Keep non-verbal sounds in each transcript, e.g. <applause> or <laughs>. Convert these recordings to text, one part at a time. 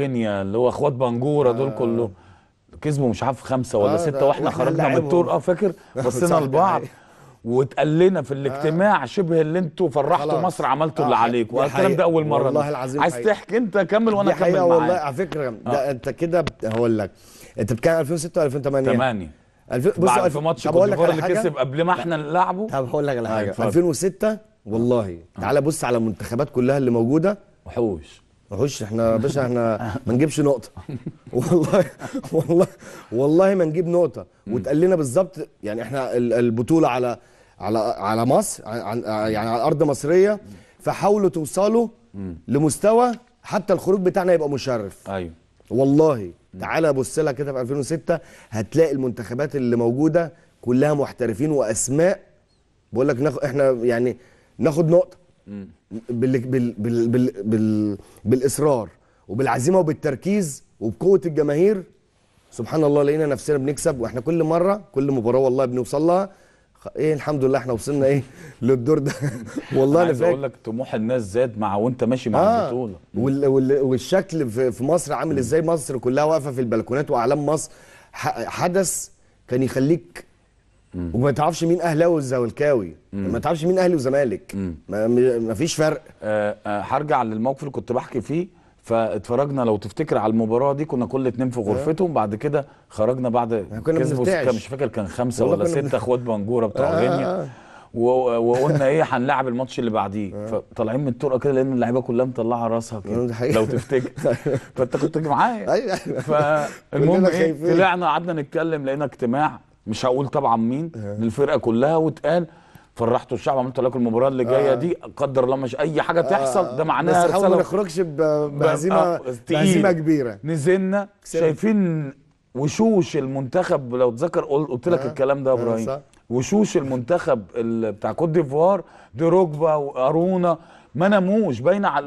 غينيا اللي هو اخوات بنجوره آه. دول كله كسبوا مش عارف خمسه ولا آه سته واحنا خرجنا من التور اه فاكر <laughs> بصينا لبعض واتقلنا في الاجتماع آه. شبه اللي انتوا فرحتوا مصر عملتوا آه. اللي عليكم والكلام ده اول مره والله العظيم عايز تحكي انت كمل وانا اكمل معاك والله على فكره ده آه. انت كده هقول لك انت بتتكلم 2006 ولا 2008 8 الف... بص بعد في ماتش كنت ديفوار اللي كسب قبل ما احنا نلعبه طب هقول لك على آه، حاجه 2006 والله آه. تعالى بص على المنتخبات كلها اللي موجوده وحوش ماهوش احنا يا <laughs> باشا احنا ما نجيبش نقطه <laughs> والله والله والله ما نجيب نقطه واتقال لنا بالظبط يعني احنا البطوله على على على مصر يعني على ارض مصريه فحاولوا توصلوا لمستوى حتى الخروج بتاعنا يبقى مشرف ايوه والله تعالى بص لها كده في 2006 هتلاقي المنتخبات اللي موجوده كلها محترفين واسماء بقول لك ناخد احنا يعني ناخد نقطه بال بال بال بال بال بالاصرار وبالعزيمه وبالتركيز وبقوه الجماهير سبحان الله لقينا نفسنا بنكسب واحنا كل مره كل مباراه والله بنوصل لها ايه الحمد لله احنا وصلنا ايه <laughs> للدور ده <laughs> والله انا عايز اقول لك طموح الناس زاد مع وانت ماشي مع آه البطوله وال وال والشكل في مصر عامل ازاي مصر كلها واقفه في البلكونات واعلام مصر حدث كان يخليك وما تعرفش مين اهلاوي والزملكاوي ما تعرفش مين اهلي وزمالك ما, ما فيش فرق آه، آه، هرجع أه للموقف اللي كنت بحكي فيه فاتفرجنا لو تفتكر على المباراه دي كنا كل اتنين في آه. غرفتهم بعد كده خرجنا بعد كسبوا مش فاكر كان خمسه ولا سته اخوات بنجوره بتوع غينيا وقلنا ايه هنلعب الماتش اللي بعديه فطالعين من الطرقه كده لان اللعيبه كلها مطلعه راسها كده لو تفتكر <laughs> طيب. فانت كنت معايا أيوة. فالمهم ايه طلعنا قعدنا نتكلم لقينا اجتماع مش هقول طبعا مين آه. للفرقه كلها واتقال فرحتوا الشعب عملتوا لكم المباراه اللي جايه آه. دي قدر الله مش اي حاجه آه. تحصل ده معناها بس ما نخرجش بهزيمه آه، بهزيمه كبيره نزلنا شايفين وشوش المنتخب لو تذكر قلت لك آه. الكلام ده يا ابراهيم آه وشوش المنتخب بتاع كوت ديفوار دي ركبه وارونا ما ناموش باينه على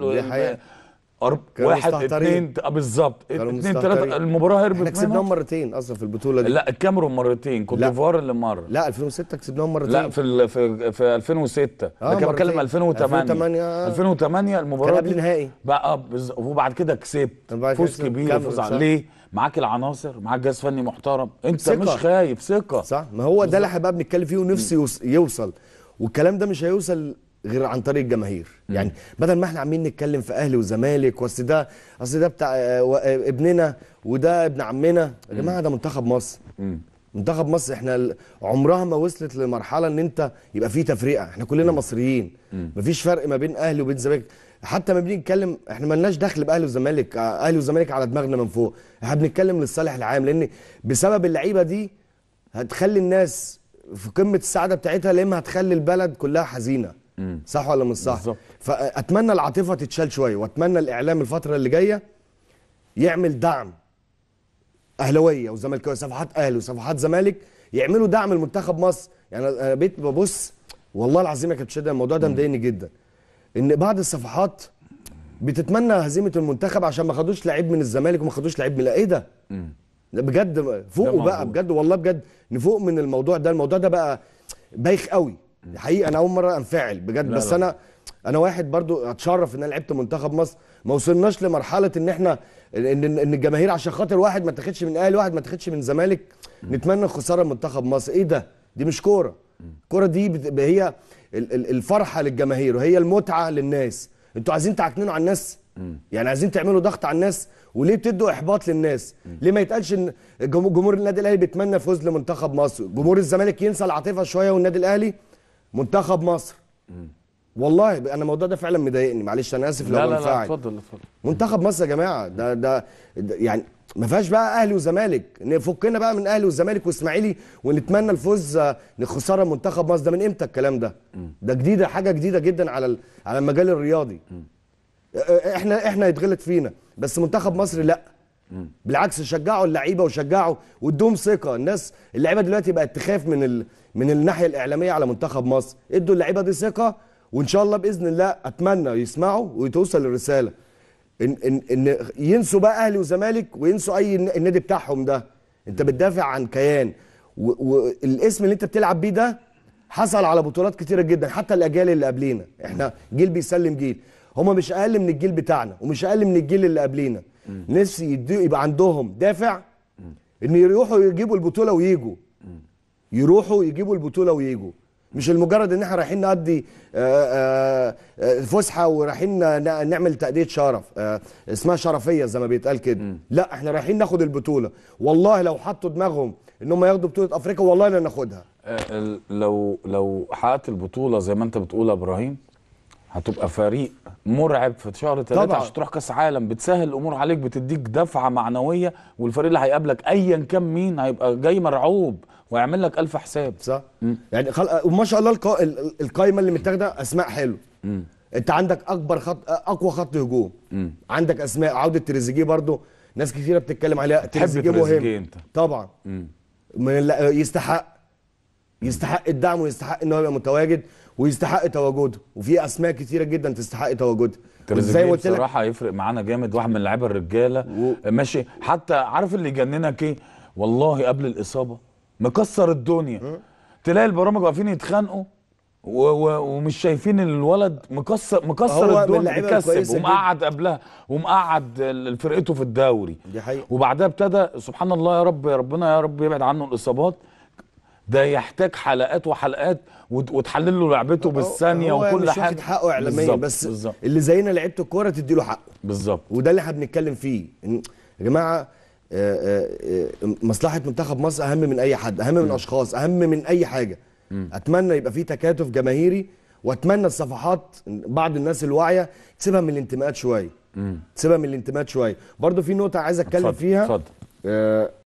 أرب... واحد اثنين آه، بالظبط اثنين ثلاثه المباراه هربت احنا كسبناهم مرتين اصلا في البطوله دي لا الكاميرون مرتين كوت ديفوار اللي مر لا 2006 كسبناهم مرتين لا في ال... في في 2006 آه لكن بتكلم 2008 2008 2008 المباراه دي النهائي بقى بز... وبعد كده كسبت فوز كبير فوز ليه معاك العناصر معاك جهاز فني محترم انت ثقة. مش خايف ثقه صح ما هو ده اللي احنا بقى بنتكلم فيه ونفسي يوصل والكلام ده مش هيوصل غير عن طريق الجماهير يعني بدل ما احنا عمالين نتكلم في اهلي وزمالك واصل ده اصل ده بتاع آه، آه، ابننا وده ابن عمنا يا جماعه ده منتخب مصر منتخب مصر احنا عمرها ما وصلت لمرحله ان انت يبقى في تفرقه احنا كلنا مصريين مفيش فرق ما بين اهلي وبين زمالك حتى ما نتكلم احنا مالناش دخل باهلي وزمالك آه، اهلي وزمالك على دماغنا من فوق احنا بنتكلم للصالح العام لان بسبب اللعيبه دي هتخلي الناس في قمه السعاده بتاعتها يا اما هتخلي البلد كلها حزينه مم. صح ولا مش صح بالزبط. فاتمنى العاطفه تتشال شويه واتمنى الاعلام الفتره اللي جايه يعمل دعم اهلاويه وزملكاويه صفحات اهلي وصفحات زمالك يعملوا دعم لمنتخب مصر يعني انا بقيت ببص والله العظيم يا كابتن شادي الموضوع ده مضايقني جدا ان بعض الصفحات بتتمنى هزيمه المنتخب عشان ما خدوش لعيب من الزمالك وما خدوش لعيب من ايه ده بجد فوقوا بقى بجد والله بجد نفوق من الموضوع ده الموضوع ده بقى بايخ قوي حقيقه انا اول مره انفعل بجد بس لا. انا انا واحد برضو اتشرف ان انا لعبت منتخب مصر ما وصلناش لمرحله ان احنا ان ان الجماهير عشان خاطر واحد ما تاخدش من اهلي واحد ما تاخدش من زمالك نتمنى خساره منتخب مصر ايه ده دي مش كوره الكوره دي هي الفرحه للجماهير وهي المتعه للناس انتوا عايزين تعكننوا على الناس يعني عايزين تعملوا ضغط على الناس وليه بتدوا احباط للناس ليه ما يتقالش ان جمهور النادي الاهلي بيتمنى فوز لمنتخب مصر جمهور الزمالك ينسى العاطفه شويه والنادي الاهلي منتخب مصر والله انا الموضوع ده فعلا مضايقني معلش انا اسف لو لا لا اتفضل اتفضل منتخب مصر يا جماعه ده ده, ده يعني ما فيهاش بقى اهلي وزمالك نفكنا بقى من اهلي وزمالك واسماعيلي ونتمنى الفوز آه، لخساره منتخب مصر ده من امتى الكلام ده ده جديده حاجه جديده جدا على على المجال الرياضي آه، آه، احنا احنا يتغلط فينا بس منتخب مصر لا بالعكس شجعوا اللعيبه وشجعوا وادوهم ثقه الناس اللعيبه دلوقتي بقت تخاف من ال... من الناحيه الاعلاميه على منتخب مصر ادوا اللعيبه دي ثقه وان شاء الله باذن الله اتمنى يسمعوا وتوصل الرساله ان ان ان ينسوا بقى اهلي وزمالك وينسوا اي النادي بتاعهم ده انت بتدافع عن كيان والاسم اللي انت بتلعب بيه ده حصل على بطولات كتيره جدا حتى الاجيال اللي قبلينا احنا جيل بيسلم جيل هما مش اقل من الجيل بتاعنا ومش اقل من الجيل اللي قبلينا ناس يبقى عندهم دافع ان يروحوا يجيبوا البطوله ويجوا يروحوا يجيبوا البطوله ويجوا مش المجرد ان احنا رايحين نقضي آه، آه، آه، فسحه ورايحين نعمل تاديه شرف اسمها شرفيه زي ما بيتقال كده لا احنا رايحين ناخد البطوله والله لو حطوا دماغهم ان هم ياخدوا بطوله افريقيا والله لا ناخدها لو لو حققت البطوله زي ما انت بتقول يا ابراهيم هتبقى فريق مرعب في شهر ثلاثة عشان تروح كاس عالم بتسهل الامور عليك بتديك دفعه معنويه والفريق اللي هيقابلك ايا كان مين هيبقى جاي مرعوب ويعمل لك الف حساب صح مم. يعني خل... آه، وما شاء الله الق... القايمه اللي متاخده اسماء حلو مم. انت عندك اكبر خط آه، اقوى خط هجوم مم. عندك اسماء عوده تريزيجيه برضو ناس كثيره بتتكلم عليها تريزيجيه مهم انت. طبعا مم. من آه، يستحق يستحق الدعم ويستحق ان هو يبقى متواجد ويستحق تواجده وفي اسماء كتيره جدا تستحق تواجدها زي قلت لك بصراحه هيفرق معانا جامد واحد من اللعيبه الرجاله و... آه، ماشي حتى عارف اللي يجننك ايه والله قبل الاصابه مكسر الدنيا م? تلاقي البرامج واقفين يتخانقوا و... و... ومش شايفين الولد مكسر مكسر الدنيا بيكسب ومقعد قبلها ومقعد فرقته في الدوري دي حقيقة. وبعدها ابتدى سبحان الله يا رب يا ربنا يا رب يبعد عنه الاصابات ده يحتاج حلقات وحلقات وتحلل له لعبته بالثانيه وكل مش حاجه مش حقه اعلاميا بس بالزبط اللي زينا لعيبه الكوره تدي له حقه بالظبط وده اللي احنا بنتكلم فيه يا جماعه آه، آه، آه، مصلحه منتخب مصر اهم من اي حد اهم من م. اشخاص اهم من اي حاجه م. اتمنى يبقى في تكاتف جماهيري واتمنى الصفحات بعض الناس الواعيه تسيبها من الانتماءات شويه تسيبها من الانتماءات شويه برضو في نقطه عايز اتكلم فيها اتفضل